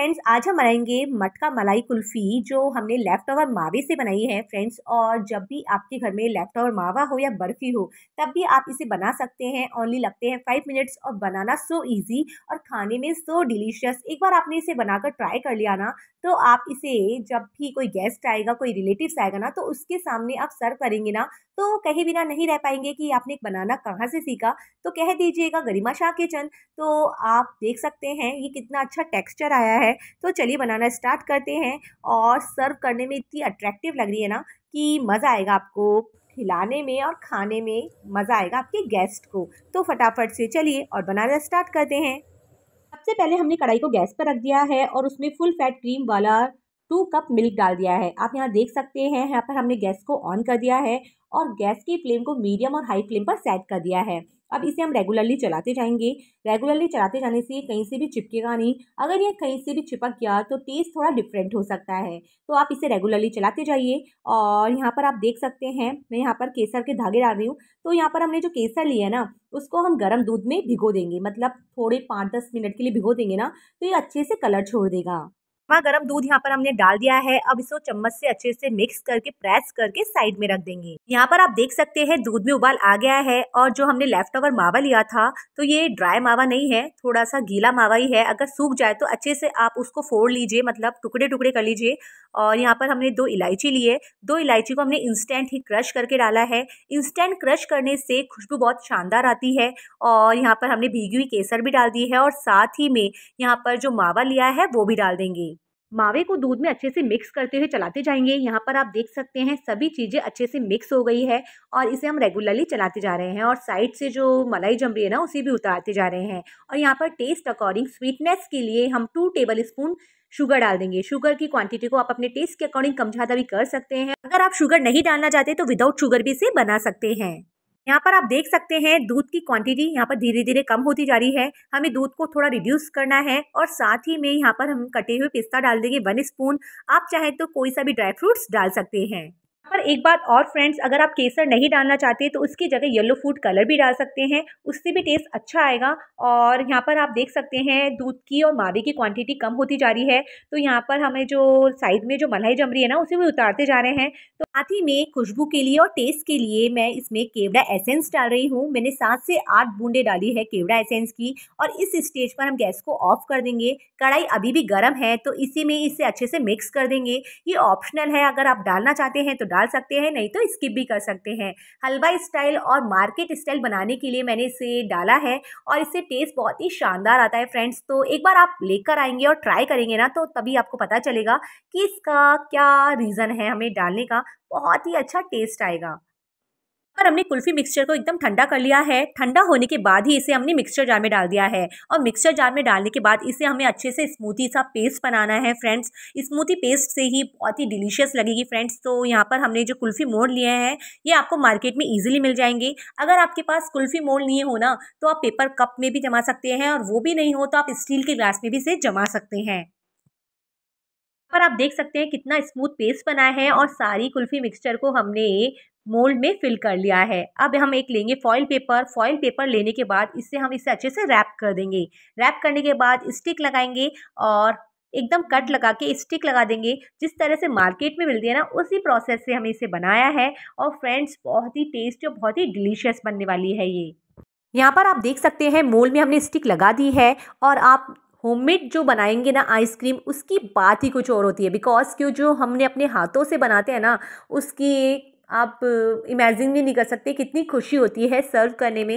friends आज हम बनाएंगे मटका मलाई कुल्फ़ी जो हमने लेफ्ट ओवर मावे से बनाई है फ्रेंड्स और जब भी आपके घर में लेफ्ट ओवर मावा हो या बर्फ़ी हो तब भी आप इसे बना सकते हैं ओनली लगते हैं फाइव मिनट्स और बनाना सो इजी और खाने में सो डिलीशियस एक बार आपने इसे बनाकर ट्राई कर लिया ना तो आप इसे जब भी कोई गेस्ट आएगा कोई रिलेटिव आएगा ना तो उसके सामने आप सर्व करेंगे ना तो कहीं बिना नहीं रह पाएंगे कि आपने बनाना कहाँ से सीखा तो कह दीजिएगा गरिमा शाह किचन तो आप देख सकते हैं ये कितना अच्छा टेक्स्चर आया है है तो चलिए बनाना स्टार्ट करते हैं और सर्व करने में इतनी अट्रैक्टिव लग रही है ना कि मज़ा आएगा आपको खिलाने में और खाने में मज़ा आएगा आपके गेस्ट को तो फटाफट से चलिए और बनाना स्टार्ट करते हैं सबसे पहले हमने कढ़ाई को गैस पर रख दिया है और उसमें फुल फैट क्रीम वाला टू कप मिल्क डाल दिया है आप यहाँ देख सकते हैं यहाँ पर हमने गैस को ऑन कर दिया है और गैस की फ्लेम को मीडियम और हाई फ्लेम पर सेट कर दिया है अब इसे हम रेगुलरली चलाते जाएंगे रेगुलरली चलाते जाने से ये कहीं से भी चिपकेगा नहीं अगर ये कहीं से भी चिपक गया तो टेस्ट थोड़ा डिफरेंट हो सकता है तो आप इसे रेगुलरली चलाते जाइए और यहाँ पर आप देख सकते हैं मैं यहाँ पर केसर के धागे डाल रही हूँ तो यहाँ पर हमने जो केसर लिया है ना उसको हम गर्म दूध में भिगो देंगे मतलब थोड़े पाँच दस मिनट के लिए भिगो देंगे ना तो ये अच्छे से कलर छोड़ देगा वहाँ गर्म दूध यहाँ पर हमने डाल दिया है अब इसको चम्मच से अच्छे से मिक्स करके प्रेस करके साइड में रख देंगे यहाँ पर आप देख सकते हैं दूध में उबाल आ गया है और जो हमने लेफ्ट ओवर मावा लिया था तो ये ड्राई मावा नहीं है थोड़ा सा गीला मावा ही है अगर सूख जाए तो अच्छे से आप उसको फोड़ लीजिए मतलब टुकड़े टुकड़े कर लीजिए और यहाँ पर हमने दो इलायची लिए दो इलायची को हमने इंस्टेंट ही क्रश करके डाला है इंस्टेंट क्रश करने से खुशबू बहुत शानदार आती है और यहाँ पर हमने भीगी हुई केसर भी डाल दी है और साथ ही में यहाँ पर जो मावा लिया है वो भी डाल देंगे मावे को दूध में अच्छे से मिक्स करते हुए चलाते जाएंगे यहाँ पर आप देख सकते हैं सभी चीज़ें अच्छे से मिक्स हो गई है और इसे हम रेगुलरली चलाते जा रहे हैं और साइड से जो मलाई जम रही है ना उसे भी उतारते जा रहे हैं और यहाँ पर टेस्ट अकॉर्डिंग स्वीटनेस के लिए हम टू टेबल स्पून शुगर डाल देंगे शुगर की क्वांटिटी को आप अपने टेस्ट के अकॉर्डिंग कम ज़्यादा भी कर सकते हैं अगर आप शुगर नहीं डालना चाहते तो विदाउट शुगर भी इसे बना सकते हैं यहाँ पर आप देख सकते हैं दूध की क्वांटिटी यहाँ पर धीरे धीरे कम होती जा रही है हमें दूध को थोड़ा रिड्यूस करना है और साथ ही में यहाँ पर हम कटे हुए पिस्ता डाल देंगे वन स्पून आप चाहें तो कोई सा भी ड्राई फ्रूट्स डाल सकते हैं पर एक बात और फ्रेंड्स अगर आप केसर नहीं डालना चाहते तो उसकी जगह येलो फूड कलर भी डाल सकते हैं उससे भी टेस्ट अच्छा आएगा और यहाँ पर आप देख सकते हैं दूध की और मावे की क्वांटिटी कम होती जा रही है तो यहाँ पर हमें जो साइड में जो मलाई जम रही है ना उसे भी उतारते जा रहे हैं तो साथ ही में खुशबू के लिए और टेस्ट के लिए मैं इसमें केवड़ा एसेंस डाल रही हूँ मैंने सात से आठ बूंदे डाली है केवड़ा एसेंस की और इस स्टेज पर हम गैस को ऑफ कर देंगे कढ़ाई अभी भी गर्म है तो इसी में इसे अच्छे से मिक्स कर देंगे ये ऑप्शनल है अगर आप डालना चाहते हैं तो डाल सकते हैं नहीं तो स्किप भी कर सकते हैं हलवा स्टाइल और मार्केट स्टाइल बनाने के लिए मैंने इसे डाला है और इससे टेस्ट बहुत ही शानदार आता है फ्रेंड्स तो एक बार आप लेकर आएंगे और ट्राई करेंगे ना तो तभी आपको पता चलेगा कि इसका क्या रीज़न है हमें डालने का बहुत ही अच्छा टेस्ट आएगा पर हमने कुल्फी मिक्सचर को एकदम ठंडा कर लिया है ठंडा होने के बाद ही इसे हमने मिक्सचर जार में डाल दिया है और मिक्सचर जार में डालने के बाद इसे हमें अच्छे से स्मूथी सा पेस्ट बनाना है फ्रेंड्स स्मूथी पेस्ट से ही बहुत ही डिलीशियस लगेगी फ्रेंड्स तो यहाँ पर हमने जो कुल्फ़ी मोड़ लिए हैं ये आपको मार्केट में ईजिली मिल जाएंगे अगर आपके पास कुल्फ़ी मोड़ नहीं हो ना तो आप पेपर कप में भी जमा सकते हैं और वो भी नहीं हो तो आप स्टील के ग्लास में भी इसे जमा सकते हैं पर आप देख सकते हैं कितना स्मूथ पेस्ट बना है और सारी कुल्फ़ी मिक्सचर को हमने मोल्ड में फिल कर लिया है अब हम एक लेंगे फॉइल पेपर फॉइल पेपर लेने के बाद इससे हम इसे अच्छे से रैप कर देंगे रैप करने के बाद स्टिक लगाएंगे और एकदम कट लगा के स्टिक लगा देंगे जिस तरह से मार्केट में मिलती है ना उसी प्रोसेस से हमें इसे बनाया है और फ्रेंड्स बहुत ही टेस्टी और बहुत ही डिलीशियस बनने वाली है ये यहाँ पर आप देख सकते हैं मोल में हमने स्टिक लगा दी है और आप होममेड जो बनाएंगे ना आइसक्रीम उसकी बात ही कुछ और होती है बिकॉज क्यों जो हमने अपने हाथों से बनाते हैं ना उसकी आप इमेजिन भी नहीं कर सकते कितनी खुशी होती है सर्व करने में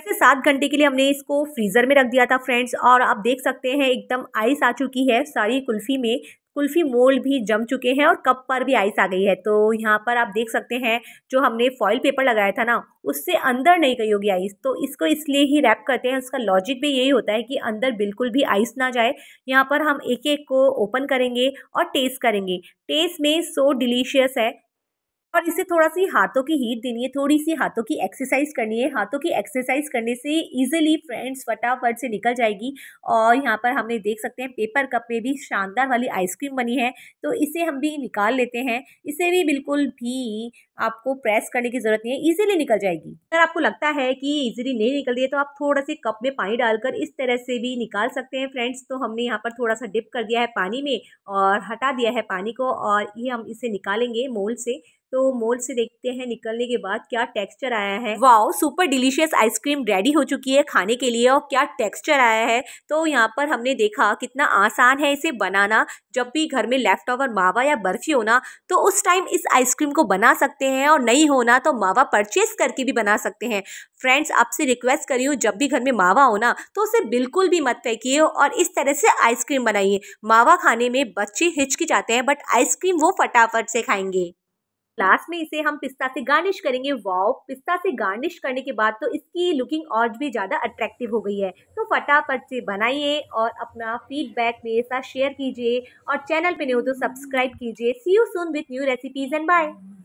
ऐसे सात घंटे के लिए हमने इसको फ्रीज़र में रख दिया था फ्रेंड्स और आप देख सकते हैं एकदम आइस आ चुकी है सारी कुल्फ़ी में कुल्फ़ी मोल्ड भी जम चुके हैं और कप पर भी आइस आ गई है तो यहाँ पर आप देख सकते हैं जो हमने फॉइल पेपर लगाया था ना उससे अंदर नहीं गई होगी आइस तो इसको इसलिए ही रैप करते हैं उसका लॉजिक भी यही होता है कि अंदर बिल्कुल भी आइस ना जाए यहाँ पर हम एक एक को ओपन करेंगे और टेस्ट करेंगे टेस्ट में सो डिलीशियस है और इसे थोड़ा सी हाथों की हीट देनी है थोड़ी सी हाथों की एक्सरसाइज करनी है हाथों की एक्सरसाइज करने से ईजिली फ्रेंड्स फटाफट से निकल जाएगी और यहाँ पर हमने देख सकते हैं पेपर कप में भी शानदार वाली आइसक्रीम बनी है तो इसे हम भी निकाल लेते हैं इसे भी बिल्कुल भी आपको प्रेस करने की ज़रूरत नहीं है ईजिली निकल जाएगी अगर आपको लगता है कि ईजिली नहीं निकल रही है तो आप थोड़ा से कप में पानी डालकर इस तरह से भी निकाल सकते हैं फ्रेंड्स तो हमने यहाँ पर थोड़ा सा डिप कर दिया है पानी में और हटा दिया है पानी को और ये हम इसे निकालेंगे मोल से तो मोल से देखते हैं निकलने के बाद क्या टेक्सचर आया है wow super delicious ice cream ready हो चुकी है खाने के लिए और क्या टेक्सचर आया है तो यहाँ पर हमने देखा कितना आसान है इसे बनाना जब भी घर में लेफ्ट ओवर मावा या बर्फी होना तो उस टाइम इस आइसक्रीम को बना सकते हैं और नहीं होना तो मावा परचेस करके भी बना सकते हैं फ्रेंड्स आपसे रिक्वेस्ट करी हूँ जब भी घर में मावा होना तो उसे बिल्कुल भी मत फेंकिए और इस तरह से आइसक्रीम बनाइए मावा खाने में बच्चे हिचकिचाते हैं बट आइसक्रीम वो फटाफट से खाएंगे लास्ट में इसे हम पिस्ता से गार्निश करेंगे वाव पिस्ता से गार्निश करने के बाद तो इसकी लुकिंग और भी ज़्यादा अट्रैक्टिव हो गई है तो फटाफट से बनाइए और अपना फीडबैक मेरे साथ शेयर कीजिए और चैनल पे नहीं हो तो सब्सक्राइब कीजिए see you soon with new recipes and bye